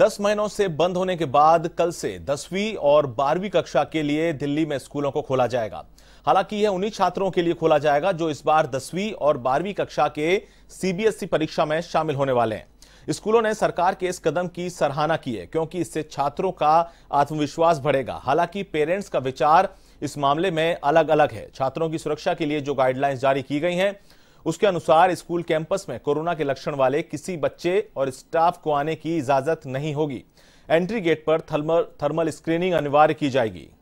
दस महीनों से बंद होने के बाद कल से दसवीं और बारहवीं कक्षा के लिए दिल्ली में स्कूलों को खोला जाएगा हालांकि यह उन्हीं छात्रों के लिए खोला जाएगा जो इस बार दसवीं और बारहवीं कक्षा के सीबीएसई परीक्षा में शामिल होने वाले हैं स्कूलों ने सरकार के इस कदम की सराहना की है क्योंकि इससे छात्रों का आत्मविश्वास बढ़ेगा हालांकि पेरेंट्स का विचार इस मामले में अलग अलग है छात्रों की सुरक्षा के लिए जो गाइडलाइंस जारी की गई हैं उसके अनुसार स्कूल कैंपस में कोरोना के लक्षण वाले किसी बच्चे और स्टाफ को आने की इजाजत नहीं होगी एंट्री गेट पर थर्मल थर्मल स्क्रीनिंग अनिवार्य की जाएगी